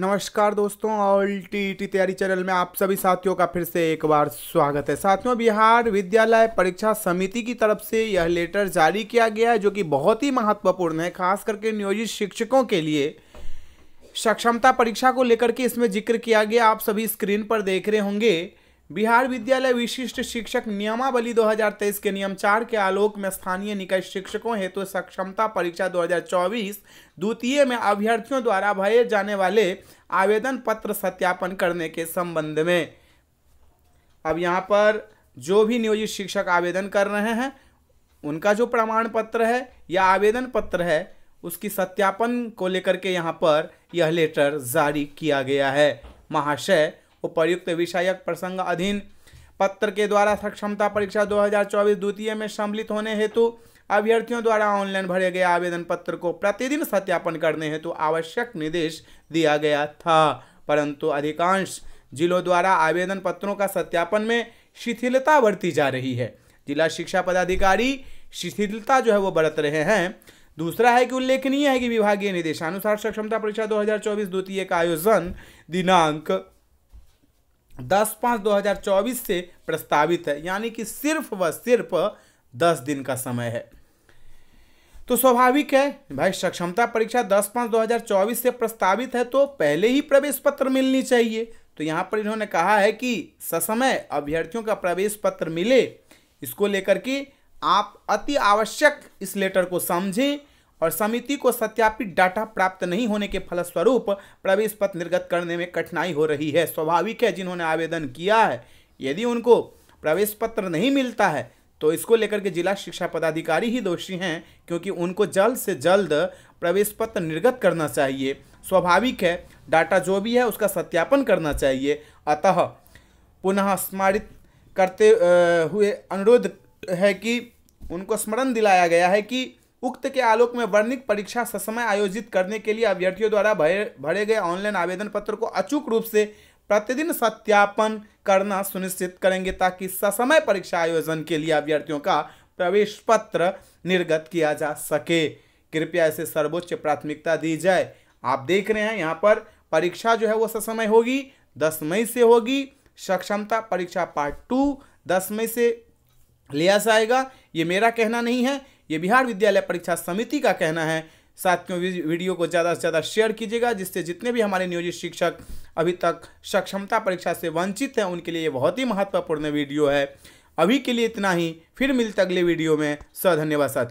नमस्कार दोस्तों all T T तैयारी चैनल में आप सभी साथियों का फिर से एक बार स्वागत है साथियों बिहार विद्यालय परीक्षा समिति की तरफ से यह लेटर जारी किया गया है जो कि बहुत ही महत्वपूर्ण है खास करके नियोजित शिक्षकों के लिए सक्षमता परीक्षा को लेकर के इसमें जिक्र किया गया आप सभी स्क्रीन पर देख रहे होंगे बिहार विद्यालय विशिष्ट शिक्षक नियमावली 2023 के नियम चार के आलोक में स्थानीय निकाय शिक्षकों हेतु तो सक्षमता परीक्षा 2024 द्वितीय में अभ्यर्थियों द्वारा भरे जाने वाले आवेदन पत्र सत्यापन करने के संबंध में अब यहाँ पर जो भी नियोजित शिक्षक आवेदन कर रहे हैं उनका जो प्रमाण पत्र है या आवेदन पत्र है उसकी सत्यापन को लेकर के यहाँ पर यह लेटर जारी किया गया है महाशय उपयुक्त विषयक प्रसंग अधीन पत्र के द्वारा सक्षमता परीक्षा 2024 द्वितीय में सम्मिलित होने हेतु अभ्यर्थियों द्वारा ऑनलाइन भरे गए आवेदन पत्र को प्रतिदिन सत्यापन करने हेतु आवश्यक निर्देश दिया गया था परंतु अधिकांश जिलों द्वारा आवेदन पत्रों का सत्यापन में शिथिलता बरती जा रही है जिला शिक्षा पदाधिकारी शिथिलता जो है वो बरत रहे हैं दूसरा है कि उल्लेखनीय है कि विभागीय निदेशानुसार सक्षमता परीक्षा 2024 द्वितीय का आयोजन दिनांक दस पाँच दो हज़ार चौबीस से प्रस्तावित है यानी कि सिर्फ व सिर्फ दस दिन का समय है तो स्वाभाविक है भाई सक्षमता परीक्षा दस पाँच दो हज़ार चौबीस से प्रस्तावित है तो पहले ही प्रवेश पत्र मिलनी चाहिए तो यहाँ पर इन्होंने कहा है कि ससमय अभ्यर्थियों का प्रवेश पत्र मिले इसको लेकर के आप अति आवश्यक इस लेटर को समझें और समिति को सत्यापित डाटा प्राप्त नहीं होने के फलस्वरूप प्रवेश पत्र निर्गत करने में कठिनाई हो रही है स्वाभाविक है जिन्होंने आवेदन किया है यदि उनको प्रवेश पत्र नहीं मिलता है तो इसको लेकर के जिला शिक्षा पदाधिकारी ही दोषी हैं क्योंकि उनको जल्द से जल्द प्रवेश पत्र निर्गत करना चाहिए स्वाभाविक है डाटा जो भी है उसका सत्यापन करना चाहिए अतः पुनः स्मरित करते हुए अनुरोध है कि उनको स्मरण दिलाया गया है कि उक्त के आलोक में वर्णिक परीक्षा ससमय आयोजित करने के लिए अभ्यर्थियों द्वारा भरे गए ऑनलाइन आवेदन पत्र को अचूक रूप से प्रतिदिन सत्यापन करना सुनिश्चित करेंगे ताकि ससमय परीक्षा आयोजन के लिए अभ्यर्थियों का प्रवेश पत्र निर्गत किया जा सके कृपया इसे सर्वोच्च प्राथमिकता दी जाए आप देख रहे हैं यहाँ पर परीक्षा जो है वो ससमय होगी दस मई से होगी सक्षमता परीक्षा पार्ट टू दस मई से लिया जाएगा ये मेरा कहना नहीं है ये बिहार विद्यालय परीक्षा समिति का कहना है साथ वीडियो को ज़्यादा से ज़्यादा शेयर कीजिएगा जिससे जितने भी हमारे नियोजित शिक्षक अभी तक सक्षमता परीक्षा से वंचित हैं उनके लिए बहुत ही महत्वपूर्ण वीडियो है अभी के लिए इतना ही फिर मिलते अगले वीडियो में सधन्यवाद साथियों